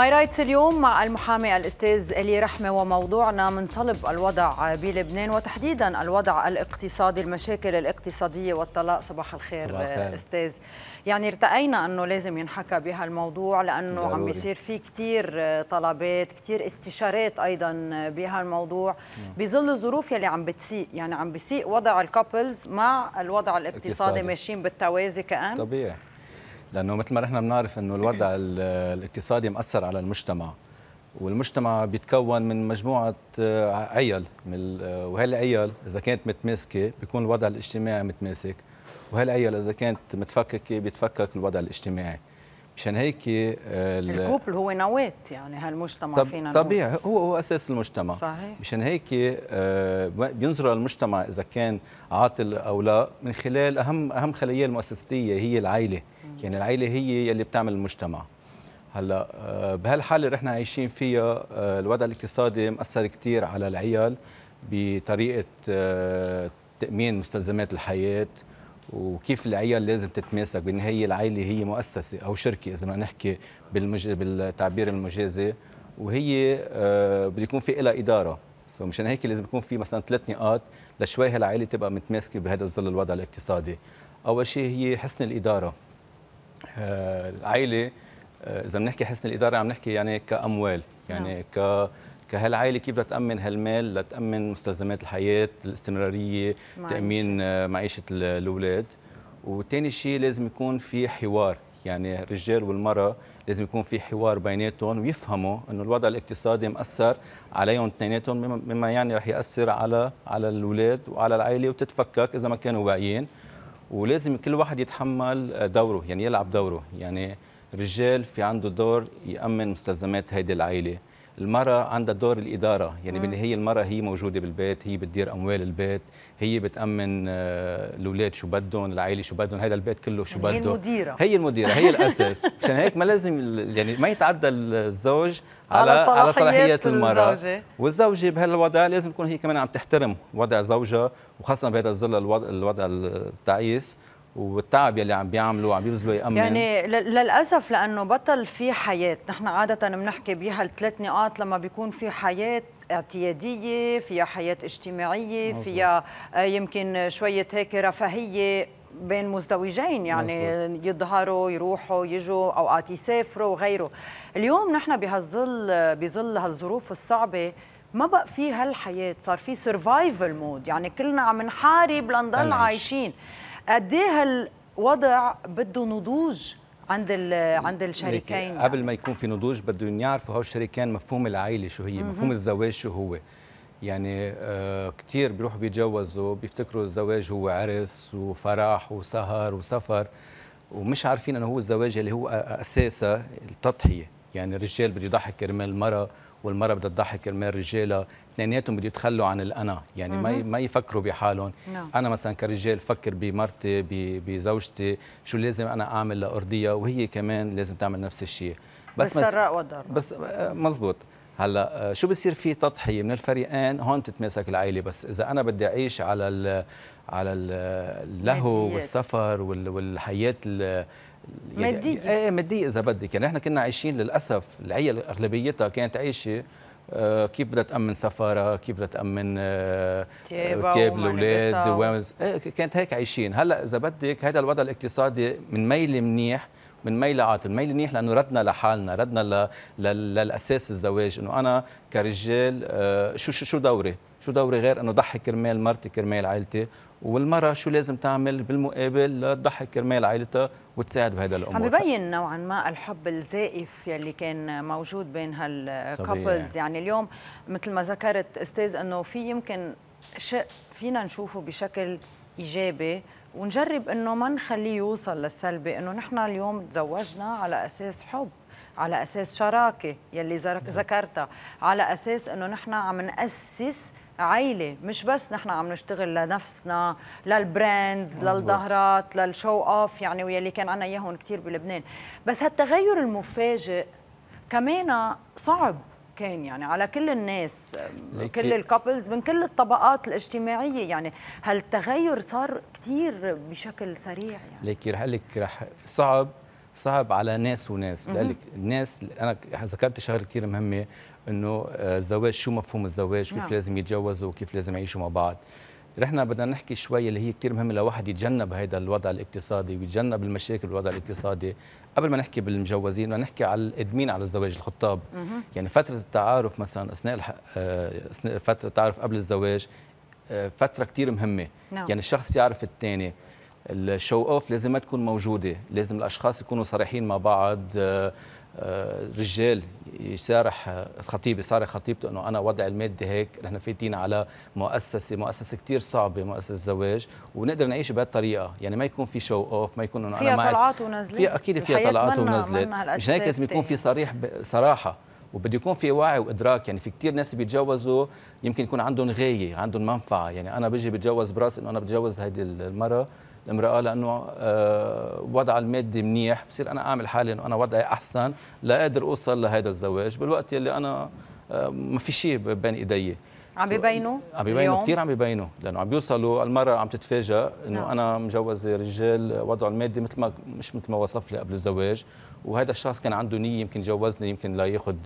ماي رايتس اليوم مع المحامي الاستاذ الي رحمه وموضوعنا من صلب الوضع بلبنان وتحديدا الوضع الاقتصادي المشاكل الاقتصاديه والطلاق صباح الخير صباح الخير. استاذ يعني ارتقينا انه لازم ينحكى بهالموضوع لانه عم بيصير في كثير طلبات كثير استشارات ايضا بهالموضوع نعم. بظل الظروف يلي عم بتسيء يعني عم بيسيء وضع الكابلز مع الوضع الاقتصادي, الاقتصادي. ماشيين بالتوازي كان طبيعي لانه مثل ما نحن بنعرف انه الوضع الاقتصادي مأثر على المجتمع والمجتمع بيتكون من مجموعه آه، عيال آه، وهالعيال اذا كانت متماسكه بيكون الوضع الاجتماعي متماسك وهالعيال اذا كانت متفككه بيتفكك الوضع الاجتماعي مشان هيك آه، الكوبل هو نواة يعني هالمجتمع طب فينا طبيعي هو هو اساس المجتمع صحيح مشان هيك آه، بينظروا للمجتمع اذا كان عاطل او لا من خلال اهم اهم خليه المؤسستيه هي العائله يعني العائله هي يلي بتعمل المجتمع هلا آه، بهالحاله اللي نحن عايشين فيها الوضع الاقتصادي مأثر كثير على العيال بطريقه تامين مستلزمات الحياه وكيف العيال لازم تتماسك بان هي العائله هي مؤسسه او شركه اذا ما نحكي بالمج... بالتعبير المجازي وهي آه، بده يكون في لها اداره سو مشان هيك لازم يكون في مثلا ثلاث نقاط لشوي هالعائله تبقى متماسكه بهذا الظل الوضع الاقتصادي اول شيء هي حسن الاداره آه، العائله آه، اذا بنحكي حسن الاداره عم نحكي يعني كاموال يعني نعم. ك كهالعائله كيف بدها تامن هالمال لتامن مستلزمات الحياه الاستمراريه معيشة. تامين آه، معيشه الاولاد وثاني شيء لازم يكون في حوار يعني الرجال والمراه لازم يكون في حوار بيناتهم ويفهموا انه الوضع الاقتصادي مأثر عليهم اثنيناتهم مما يعني رح ياثر على على الاولاد وعلى العائله وتتفكك اذا ما كانوا واعيين ولازم كل واحد يتحمل آه، دوره يعني يلعب دوره يعني الرجال في عنده دور يامن مستلزمات هيدي العائله المراه عندها دور الاداره يعني من هي المراه هي موجوده بالبيت هي بتدير اموال البيت هي بتامن آه، الاولاد شو بدهم العائله شو بدهم هذا البيت كله شو بده يعني هي المديره هي المديره هي الاساس مشان هيك ما لازم يعني ما يتعدى الزوج على على صلاحيات, على صلاحيات المراه الزوجة. والزوجه بهالوضع لازم تكون هي كمان عم تحترم وضع زوجها وخاصه بهذا الظل الوضع, الوضع التعيس والتعب يلي عم بيعملوا وعم بيبذلوا يامن يعني للاسف لانه بطل في حياه نحن عاده بنحكي بها الثلاث نقاط لما بيكون في حياه اعتياديه فيها حياه اجتماعيه مزبوط. فيها آه، يمكن شويه هيك رفاهيه بين مزدوجين يعني مزبوط. يظهروا يروحوا يجوا اوقات يسافروا وغيره اليوم نحن بهالظل بظل هالظروف الصعبه ما بقى في هالحياه صار في سرفايفل مود يعني كلنا عم نحارب لنضل عايشين قد ايه هالوضع بده نضوج عند عند الشريكين قبل ما يكون في نضوج بدهم يعرفوا هول الشريكين مفهوم العائله شو هي مفهوم الزواج شو هو يعني آه، كثير بيروحوا بيتجوزوا بيفتكروا الزواج هو عرس وفرح وسهر وسفر ومش عارفين انه هو الزواج اللي هو اساسه التضحيه يعني الرجال بده يضحك كرمال المرأة والمرأة بدها تضحك كرمال رجالها اثنيناتهم بده يتخلوا عن الأنا يعني ما ما يفكروا بحالهم لا. نعم. أنا مثلا كرجال فكر بمرتي بزوجتي شو لازم أنا أعمل لأرضيها وهي كمان لازم تعمل نفس الشيء بس بالسراء والضراء بس آه، مزبوط هلا آه، شو بصير في تضحيه من الفريقين هون بتتماسك العائله بس اذا انا بدي اعيش على الـ على اللهو والسفر والحياه يعني مادية إيه،, ايه مادية إذا بدك يعني نحن كنا عايشين للأسف العيال أغلبيتها كانت عايشة آه، كيف بدها تأمن سفرها كيف بدها تأمن آه تياب الأولاد إيه، كانت هيك عايشين هلا إذا بدك هذا الوضع الاقتصادي من ميل منيح من ميل عاطل ميل منيح لانه ردنا لحالنا ردنا للاساس الزواج انه انا كرجال آه، شو شو دوري شو دوري غير انه ضحي كرمال مرتي كرمال عائلتي والمراه شو لازم تعمل بالمقابل لتضحي كرمال عائلتها وتساعد بهذا الامور عم ببين نوعا ما الحب الزائف يلي كان موجود بين هالكابلز يعني اليوم مثل ما ذكرت استاذ انه في يمكن شيء فينا نشوفه بشكل ايجابي ونجرب انه ما نخليه يوصل للسلبي انه نحن اليوم تزوجنا على اساس حب على اساس شراكه يلي نعم. ذكرتها على اساس انه نحن عم ناسس عائله مش بس نحن عم نشتغل لنفسنا للبراندز للظهرات للشو اوف يعني ويلي كان عنا اياهم كثير بلبنان بس هالتغير المفاجئ كمان صعب كان يعني على كل الناس كل الكابلز من كل الطبقات الاجتماعيه يعني هالتغير صار كثير بشكل سريع يعني ليكي رح اقول لك رح صعب صعب على ناس وناس لك الناس انا ذكرت شغله كثير مهمه انه آه، الزواج شو مفهوم الزواج كيف نعم. لازم يتجوزوا وكيف لازم يعيشوا مع بعض نحن بدنا نحكي شوي اللي هي كثير مهمه لواحد يتجنب هذا الوضع الاقتصادي ويتجنب المشاكل بالوضع الاقتصادي قبل ما نحكي بالمجوزين بدنا نحكي على الادمين على الزواج الخطاب يعني فتره التعارف مثلا اثناء آه، اثناء فتره التعارف قبل الزواج آه، فتره كثير مهمه no. نعم. يعني الشخص يعرف الثاني الشو اوف لازم ما تكون موجوده لازم الاشخاص يكونوا صريحين مع بعض آه، آه، رجال يسارح الخطيب يسارح خطيبته انه انا وضع المادي هيك نحن فاتين على مؤسسه مؤسسه كثير صعبه مؤسسه زواج ونقدر نعيش بهالطريقه يعني ما يكون في شو اوف ما يكون انه انا ما فيها طلعات ونزلات في اكيد فيها طلعات ونزلات مش هيك لازم يكون في صريح صراحه وبده يكون في وعي وادراك يعني في كثير ناس بيتجوزوا يمكن يكون عندهم غايه عندهم منفعه يعني انا بجي بتجوز براس انه انا بتجوز هذه المره الامراه لأنه آه وضع المادي منيح بصير أنا أعمل حالي أنه أنا وضعي أحسن لا اقدر أوصل لهذا الزواج بالوقت اللي أنا آه ما في شيء بين إيدي عم ببينوا عم ببينوا كثير عم ببينوا لانه عم بيوصلوا المراه عم تتفاجئ انه نعم. انا مجوزه رجال وضعه المادي مثل ما مش مثل ما وصف لي قبل الزواج وهذا الشخص كان عنده نيه يمكن جوزني يمكن لياخذ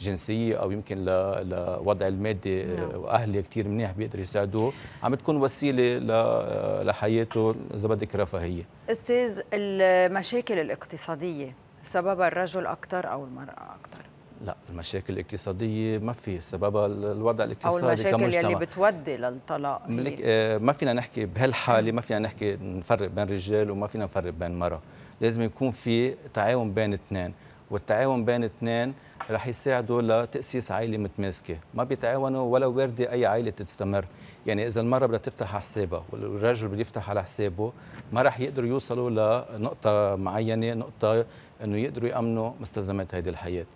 جنسيه او يمكن لوضع المادي نعم. واهلي آه، كثير منيح بيقدروا يساعدوه عم تكون وسيله آه، لحياته اذا بدك رفاهيه استاذ المشاكل الاقتصاديه سببها الرجل اكثر او المراه اكثر لا المشاكل الاقتصادية ما في سببها الوضع الاقتصادي أو المشاكل كمجتمع. يلي بتودي للطلاق ملك آه، ما فينا نحكي بهالحالة ما فينا نحكي نفرق بين رجال وما فينا نفرق بين مرة لازم يكون في تعاون بين اثنين والتعاون بين اثنين رح يساعدوا لتأسيس عائلة متماسكة ما بيتعاونوا ولا وارده أي عائلة تستمر يعني إذا المرأة بدها تفتح على حسابها والرجل بده يفتح على حسابه ما رح يقدروا يوصلوا لنقطة معينة نقطة أنه يقدروا يأمنوا مستلزمات هذه الحياة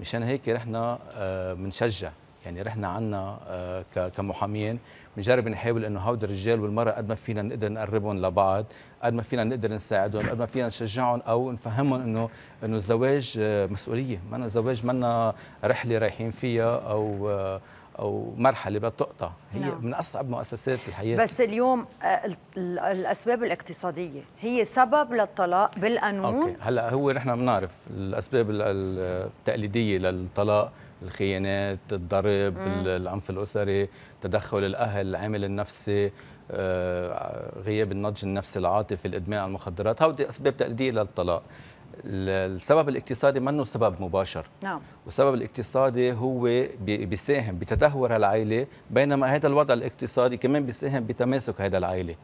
مشان هيك رحنا بنشجع آه، يعني رحنا عنا آه، كمحامين بنجرب نحاول انه هود الرجال والمراه قد ما فينا نقدر نقربهم لبعض قد ما فينا نقدر نساعدهم قد ما فينا نشجعهم او نفهمهم انه انه الزواج آه، مسؤوليه ما أنا زواج ما رحله رايحين فيها او او مرحله بتقطع هي نعم. من اصعب مؤسسات الحياه بس اليوم آه، الاسباب الاقتصاديه هي سبب للطلاق بالقانون اوكي هلا هو نحن بنعرف الاسباب التقليديه للطلاق الخيانات الضرب العنف الاسري تدخل الاهل العامل النفسي آه، غياب النضج النفسي العاطفي الادمان على المخدرات هودي اسباب تقليديه للطلاق السبب الاقتصادي منه سبب مباشر نعم والسبب الاقتصادي هو بيساهم بتدهور العائله بينما هذا الوضع الاقتصادي كمان بيساهم بتماسك هذا العائله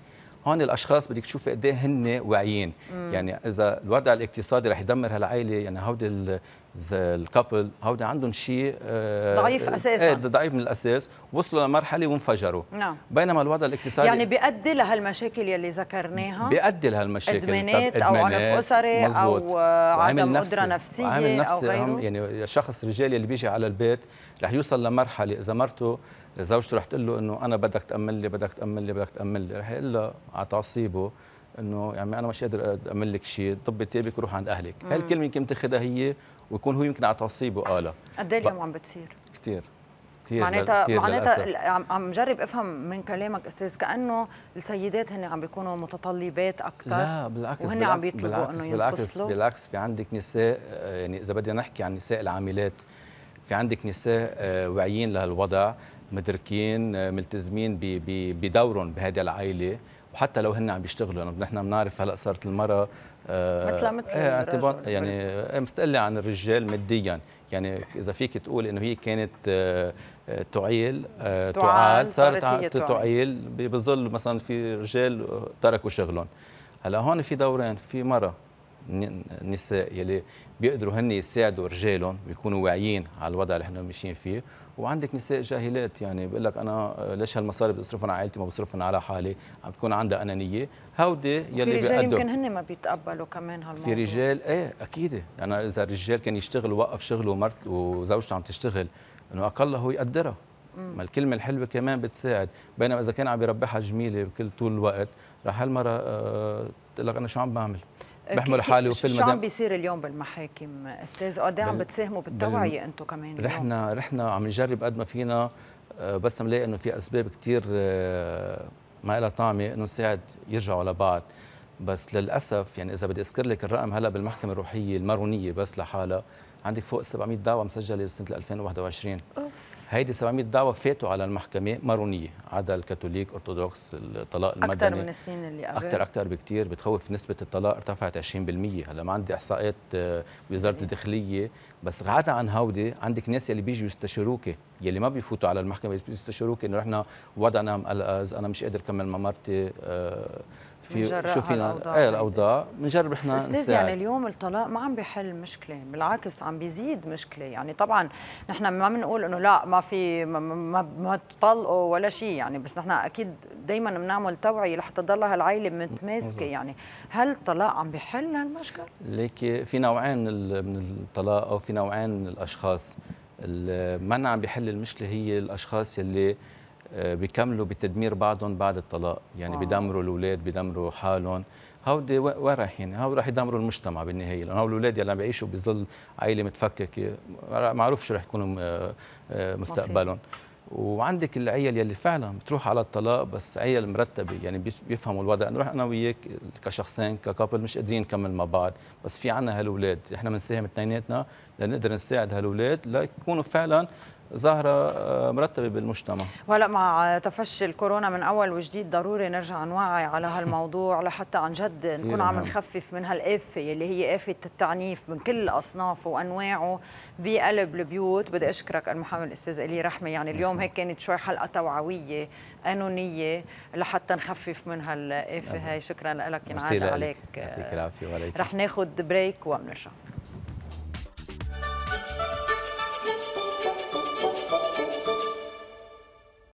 هون الاشخاص بدك تشوفي قد ايه هن واعيين يعني اذا الوضع الاقتصادي رح يدمر هالعائله يعني هودي الكابل هودي عندهم شيء آه، ضعيف اساسا ايه ضعيف من الاساس وصلوا لمرحله وانفجروا نعم بينما الوضع الاقتصادي يعني بيؤدي لهالمشاكل يلي ذكرناها بيؤدي لهالمشاكل ادمانات او عنف اسري او آه، عدم قدره نفسيه عامل نفسي او غيره يعني الشخص الرجال اللي بيجي على البيت رح يوصل لمرحله اذا مرته زوجته رح تقول له انه انا بدك تامن لي بدك تامن لي بدك تامن لي رح يقول له على تعصيبه انه يعني انا مش قادر اعمل لك شيء طبي ثيابك وروح عند اهلك هاي الكلمه يمكن تاخذها هي ويكون هو يمكن على تعصيبه قالها قد ايه اليوم عم بتصير كثير كثير معناتها معناتها عم جرب افهم من كلامك استاذ كانه السيدات هن عم بيكونوا متطلبات اكثر لا بالعكس وهن عم بيطلبوا انه ينفصلوا بالعكس بالعكس في عندك نساء آه، يعني اذا بدنا نحكي عن نساء العاملات في عندك نساء آه، واعيين لهالوضع مدركين آه، ملتزمين بدورهم بهذه العائله وحتى لو هن عم بيشتغلوا لانه نحن بنعرف هلا صارت المراه مثل مثل آه إيه، يعني إيه، مستقله عن الرجال ماديا يعني اذا فيك تقول انه هي كانت آه, آه، تعيل آه، تعال صارت تعيل بظل مثلا في رجال تركوا شغلهم هلا هون في دورين في مره النساء يلي بيقدروا هن يساعدوا رجالهم ويكونوا واعيين على الوضع اللي احنا ماشيين فيه وعندك نساء جاهلات يعني بقول لك انا ليش هالمصاري بدي اصرفهم على عائلتي ما بصرفهم على حالي عم تكون عندها انانيه هودي يلي في رجال يمكن هن ما بيتقبلوا كمان هالموضوع في رجال ايه اكيد انا يعني اذا الرجال كان يشتغل ووقف شغله ومرت وزوجته عم تشتغل انه اقله هو يقدرها ما الكلمة الحلوة كمان بتساعد بينما إذا كان عم يربحها جميلة بكل طول الوقت رح هالمرة آه، تقول لك أنا شو عم بعمل بحمل حالي المدام شو عم بيصير اليوم بالمحاكم استاذ قد إيه عم بتساهموا بالتوعيه انتم كمان اليوم. رحنا رحنا عم نجرب قد ما فينا آه، بس نلاقي انه في اسباب كثير آه، ما لها طعمه انه نساعد يرجعوا لبعض بس للاسف يعني اذا بدي اذكر لك الرقم هلا بالمحكمه الروحيه المارونيه بس لحالها عندك فوق 700 دعوه مسجله لسنه 2021 أوف. هيدي 700 دعوه فاتوا على المحكمه مارونيه عدا الكاثوليك ارثوذكس الطلاق المدني اكثر من السنين اللي قبل اكثر اكثر بكثير بتخوف نسبه الطلاق ارتفعت 20% هلا ما عندي احصائيات آه، وزاره الداخليه بس عدا عن هودي عندك ناس اللي بيجوا يستشيروكي يلي ما بيفوتوا على المحكمه بيستشيروك انه نحن وضعنا مقلقز انا مش قادر كمل مرتي آه، في شو فينا الاوضاع, ايه الأوضاع. بنجرب احنا استاذ يعني اليوم الطلاق ما عم بيحل مشكله بالعكس عم بيزيد مشكله يعني طبعا نحن ما بنقول انه لا ما في ما, ما, ما تطلقوا ولا شيء يعني بس نحن اكيد دائما بنعمل توعيه لحتى تضل هالعائله متماسكه يعني هل الطلاق عم بيحل هالمشكله ليك في نوعين من الطلاق او في نوعين من الاشخاص المنع بيحل المشكله هي الاشخاص اللي آه، بيكملوا بتدمير بعضهم بعد الطلاق يعني آه. بيدمروا الاولاد بيدمروا حالهم هودي وين رايحين؟ هو راح يدمروا المجتمع بالنهايه لانه الاولاد يلي عم بيعيشوا بظل عائله متفككه معروف شو راح يكونوا آه، آه، مستقبلهم مصير. وعندك العيال يلي فعلا بتروح على الطلاق بس عيال مرتبه يعني بيفهموا الوضع نروح انا وياك كشخصين ككابل مش قادرين نكمل مع بعض بس في عنا هالولاد احنا بنساهم اثنيناتنا لنقدر نساعد هالولاد ليكونوا فعلا ظاهره آه، مرتبه بالمجتمع وهلا مع تفشي الكورونا من اول وجديد ضروري نرجع نوعي على هالموضوع لحتى عن جد نكون عم نخفف من هالافه اللي هي افه التعنيف من كل اصنافه وانواعه بقلب البيوت بدي اشكرك المحامي الاستاذ الي رحمه يعني اليوم هيك كانت شوي حلقه توعويه قانونيه لحتى نخفف من هالافه هاي شكرا لك ينعاد عليك يعطيك العافيه وعليك رح ناخذ بريك وبنرجع